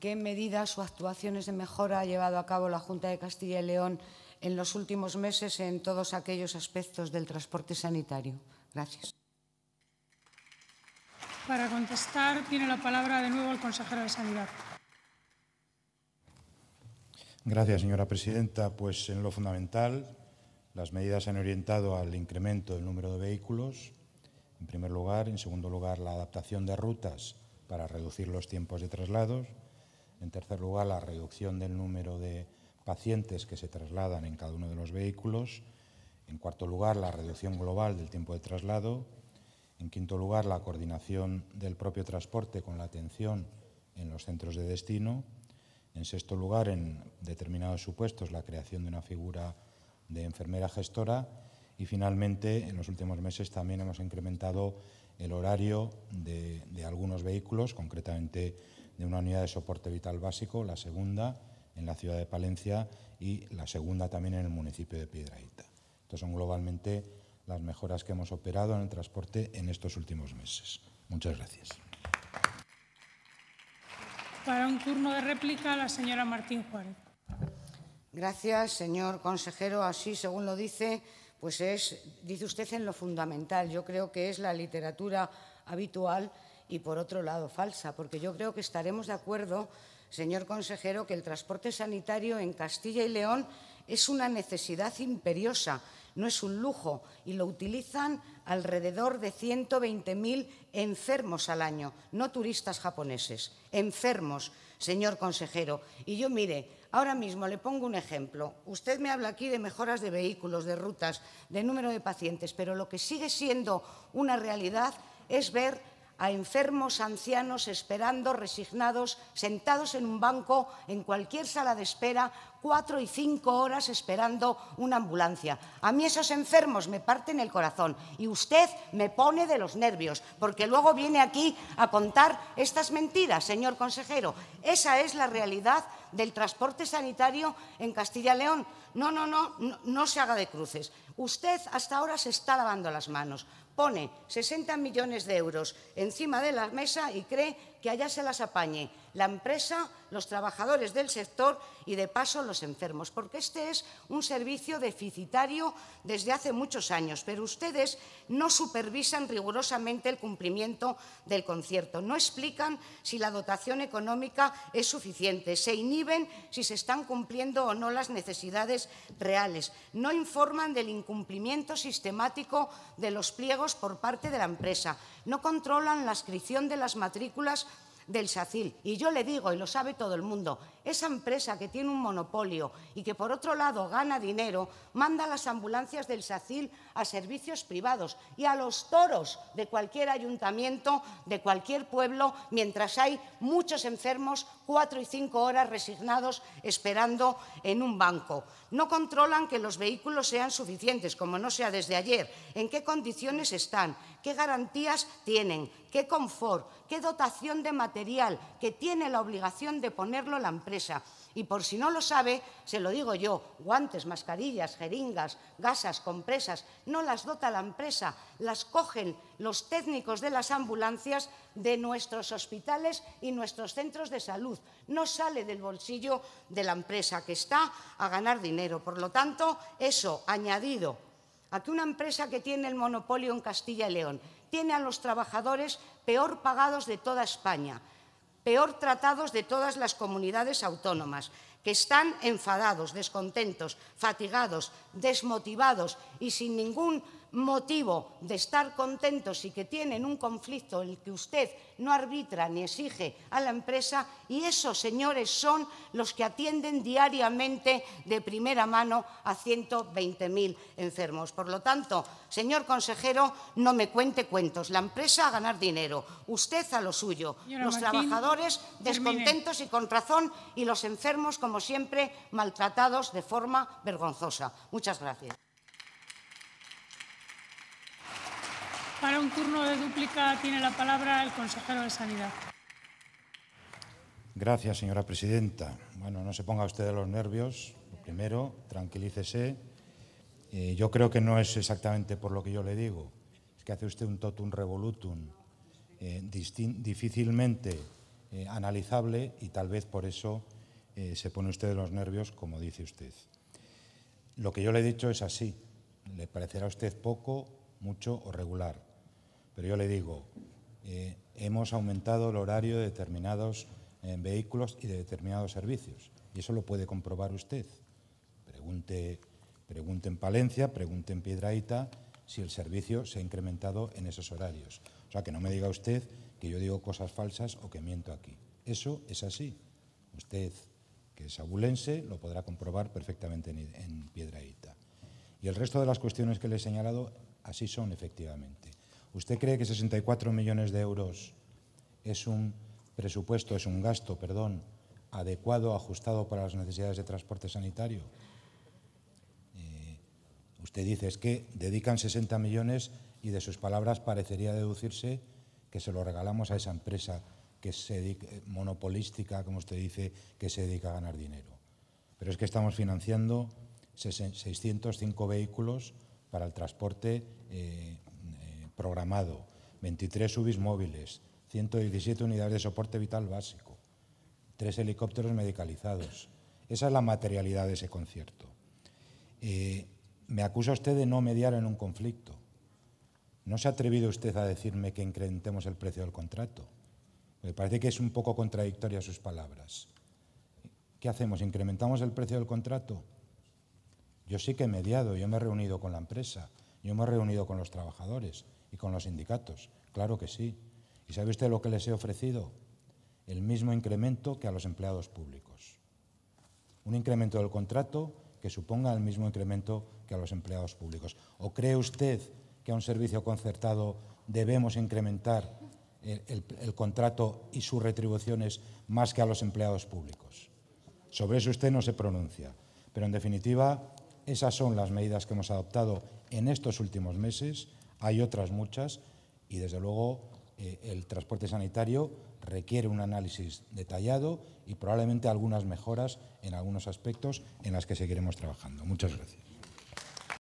qué medidas o actuaciones de mejora ha llevado a cabo la Junta de Castilla y León en los últimos meses en todos aquellos aspectos del transporte sanitario. Gracias. Para contestar, tiene la palabra de nuevo el consejero de Sanidad. Gracias, señora presidenta. Pues en lo fundamental, las medidas se han orientado al incremento del número de vehículos, en primer lugar. En segundo lugar, la adaptación de rutas para reducir los tiempos de traslados. En tercer lugar, la reducción del número de pacientes que se trasladan en cada uno de los vehículos. En cuarto lugar, la reducción global del tiempo de traslado. En quinto lugar, la coordinación del propio transporte con la atención en los centros de destino. En sexto lugar, en determinados supuestos, la creación de una figura de enfermera gestora. Y finalmente, en los últimos meses también hemos incrementado el horario de, algunos vehículos, concretamente de una unidad de soporte vital básico, la segunda en la ciudad de Palencia y la segunda también en el municipio de Piedraíta. Estas son globalmente las mejoras que hemos operado en el transporte en estos últimos meses. Muchas gracias. Para un turno de réplica, la señora Martín Juárez. Gracias, señor consejero. Así, según lo dice, pues es, dice usted en lo fundamental. Yo creo que es la literatura habitual y, por otro lado, falsa, porque yo creo que estaremos de acuerdo, señor consejero, que el transporte sanitario en Castilla y León es una necesidad imperiosa, no es un lujo, y lo utilizan alrededor de 120.000 enfermos al año, no turistas japoneses, enfermos, señor consejero. Y yo, mire, ahora mismo le pongo un ejemplo. Usted me habla aquí de mejoras de vehículos, de rutas, de número de pacientes, pero lo que sigue siendo una realidad es ver a enfermos, ancianos, esperando, resignados, sentados en un banco, en cualquier sala de espera, cuatro y cinco horas esperando una ambulancia. A mí esos enfermos me parten el corazón y usted me pone de los nervios, porque luego viene aquí a contar estas mentiras, señor consejero. Esa es la realidad del transporte sanitario en Castilla y León. No, no, no, no, se haga de cruces. Usted hasta ahora se está lavando las manos pone 60 millones de euros encima de la mesa y cree que allá se las apañe la empresa, los trabajadores del sector y de paso los enfermos, porque este es un servicio deficitario desde hace muchos años, pero ustedes no supervisan rigurosamente el cumplimiento del concierto, no explican si la dotación económica es suficiente, se inhiben si se están cumpliendo o no las necesidades reales, no informan del incumplimiento sistemático de los pliegos por parte de la empresa, no controlan la inscripción de las matrículas del SACIL. Y yo le digo, y lo sabe todo el mundo, esa empresa que tiene un monopolio y que por otro lado gana dinero, manda las ambulancias del SACIL a servicios privados y a los toros de cualquier ayuntamiento, de cualquier pueblo, mientras hay muchos enfermos cuatro y cinco horas resignados esperando en un banco. No controlan que los vehículos sean suficientes, como no sea desde ayer. ¿En qué condiciones están? ¿Qué garantías tienen? qué confort, qué dotación de material, que tiene la obligación de ponerlo la empresa. Y por si no lo sabe, se lo digo yo, guantes, mascarillas, jeringas, gasas, compresas, no las dota la empresa, las cogen los técnicos de las ambulancias de nuestros hospitales y nuestros centros de salud. No sale del bolsillo de la empresa que está a ganar dinero. Por lo tanto, eso añadido a una empresa que tiene el monopolio en Castilla y León tiene a los trabajadores peor pagados de toda España, peor tratados de todas las comunidades autónomas, que están enfadados, descontentos, fatigados, desmotivados y sin ningún motivo de estar contentos y que tienen un conflicto en el que usted no arbitra ni exige a la empresa y esos señores son los que atienden diariamente de primera mano a 120.000 enfermos. Por lo tanto, señor consejero, no me cuente cuentos. La empresa a ganar dinero, usted a lo suyo, los trabajadores descontentos y con razón y los enfermos, como siempre, maltratados de forma vergonzosa. Muchas gracias. Para un turno de dúplica tiene la palabra el consejero de Sanidad. Gracias, señora presidenta. Bueno, no se ponga usted de los nervios. Lo primero, tranquilícese. Eh, yo creo que no es exactamente por lo que yo le digo. Es que hace usted un totum revolutum eh, difícilmente eh, analizable y tal vez por eso se pone usted de los nervios, como dice usted. Lo que yo le he dicho es así. Le parecerá a usted poco, mucho o regular. Pero yo le digo, eh, hemos aumentado el horario de determinados eh, vehículos y de determinados servicios. Y eso lo puede comprobar usted. Pregunte, en Palencia, pregunte en Piedraíta si el servicio se ha incrementado en esos horarios. O sea, que no me diga usted que yo digo cosas falsas o que miento aquí. Eso es así. Usted, que es abulense, lo podrá comprobar perfectamente en, en Piedraíta. Y el resto de las cuestiones que le he señalado, así son efectivamente. ¿Usted cree que 64 millones de euros es un presupuesto, es un gasto, perdón, adecuado, ajustado para las necesidades de transporte sanitario? Eh, usted dice es que dedican 60 millones y de sus palabras parecería deducirse que se lo regalamos a esa empresa que se eh, monopolística, como usted dice, que se dedica a ganar dinero. Pero es que estamos financiando 605 vehículos para el transporte eh, programado, 23 UBIs móviles, 117 unidades de soporte vital básico, tres helicópteros medicalizados. Esa es la materialidad de ese concierto. Eh, me acusa usted de no mediar en un conflicto. ¿No se ha atrevido usted a decirme que incrementemos el precio del contrato? Me parece que es un poco contradictoria sus palabras. ¿Qué hacemos? ¿Incrementamos el precio del contrato? Yo sí que he mediado, yo me he reunido con la empresa, yo me he reunido con los trabajadores y con los sindicatos, claro que sí. ¿Y sabe usted lo que les he ofrecido? El mismo incremento que a los empleados públicos. Un incremento del contrato que suponga el mismo incremento que a los empleados públicos. ¿O cree usted que a un servicio concertado debemos incrementar el, contrato y sus retribuciones más que a los empleados públicos? Sobre eso usted no se pronuncia. Pero en definitiva, esas son las medidas que hemos adoptado en estos últimos meses hay otras muchas y, desde luego, eh, el transporte sanitario requiere un análisis detallado y probablemente algunas mejoras en algunos aspectos en las que seguiremos trabajando. Muchas gracias.